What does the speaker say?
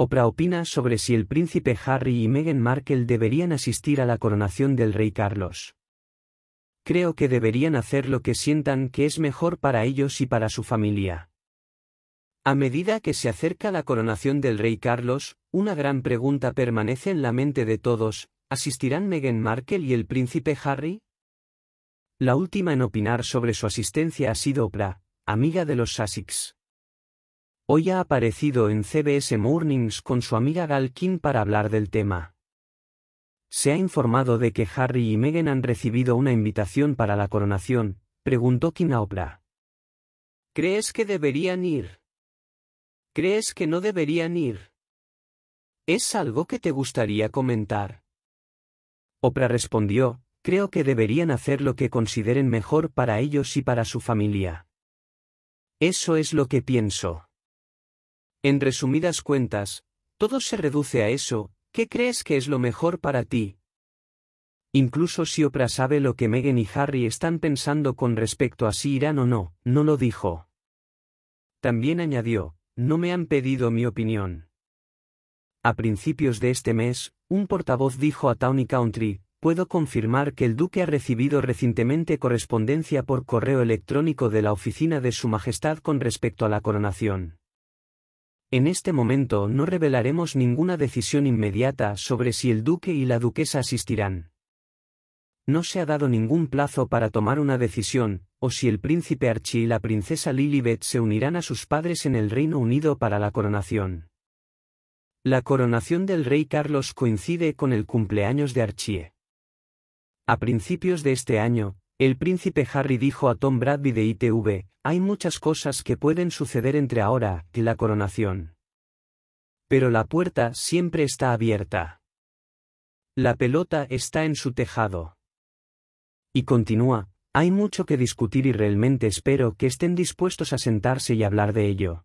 Oprah opina sobre si el príncipe Harry y Meghan Markle deberían asistir a la coronación del rey Carlos. Creo que deberían hacer lo que sientan que es mejor para ellos y para su familia. A medida que se acerca la coronación del rey Carlos, una gran pregunta permanece en la mente de todos, ¿asistirán Meghan Markle y el príncipe Harry? La última en opinar sobre su asistencia ha sido Oprah, amiga de los Sussex. Hoy ha aparecido en CBS Mornings con su amiga Gal para hablar del tema. Se ha informado de que Harry y Meghan han recibido una invitación para la coronación, preguntó Kim a Oprah. ¿Crees que deberían ir? ¿Crees que no deberían ir? ¿Es algo que te gustaría comentar? Oprah respondió, creo que deberían hacer lo que consideren mejor para ellos y para su familia. Eso es lo que pienso. En resumidas cuentas, todo se reduce a eso, ¿qué crees que es lo mejor para ti? Incluso si Oprah sabe lo que Meghan y Harry están pensando con respecto a si irán o no, no lo dijo. También añadió, no me han pedido mi opinión. A principios de este mes, un portavoz dijo a Town Country, puedo confirmar que el duque ha recibido recientemente correspondencia por correo electrónico de la oficina de Su Majestad con respecto a la coronación. En este momento no revelaremos ninguna decisión inmediata sobre si el duque y la duquesa asistirán. No se ha dado ningún plazo para tomar una decisión, o si el príncipe Archie y la princesa Lilibet se unirán a sus padres en el Reino Unido para la coronación. La coronación del rey Carlos coincide con el cumpleaños de Archie. A principios de este año, el príncipe Harry dijo a Tom Bradby de ITV, hay muchas cosas que pueden suceder entre ahora y la coronación. Pero la puerta siempre está abierta. La pelota está en su tejado. Y continúa, hay mucho que discutir y realmente espero que estén dispuestos a sentarse y hablar de ello.